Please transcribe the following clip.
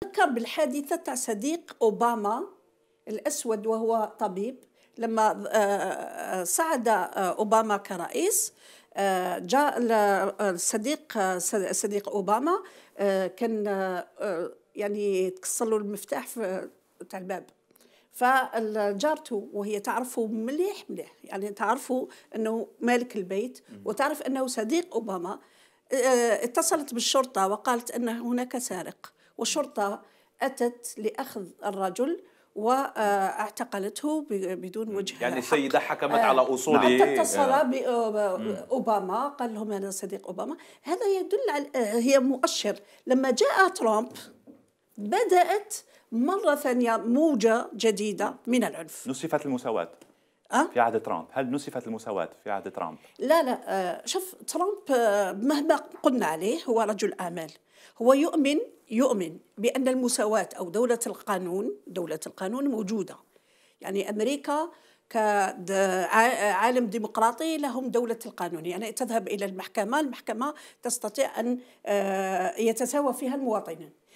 تذكر بالحادثة تاع صديق أوباما الأسود وهو طبيب لما آه، آه، صعد آه، أوباما كرئيس جاء الصديق صديق أوباما كان يعني تكسر له المفتاح تاع الباب فجارته وهي تعرفه مليح مليح يعني تعرفه انه مالك البيت وتعرف انه صديق اوباما اتصلت بالشرطه وقالت ان هناك سارق والشرطة أتت لأخذ الرجل واعتقلته بدون وجه يعني السيدة حكمت آه على أصوله حتى نعم، اتصل آه بأوباما آه، قال لهم أنا صديق أوباما هذا يدل على آه، هي مؤشر لما جاء ترامب بدأت مرة ثانية موجة جديدة من العنف نصفت المساواة أه؟ في عهد ترامب هل نسفت المساواة في عهد ترامب؟ لا لا آه، شوف ترامب آه، مهما قلنا عليه هو رجل أعمال هو يؤمن يؤمن بأن المساواة أو دولة القانون دولة القانون موجودة يعني أمريكا كعالم ديمقراطي لهم دولة القانون يعني تذهب إلى المحكمة المحكمة تستطيع أن آه، يتساوى فيها المواطنين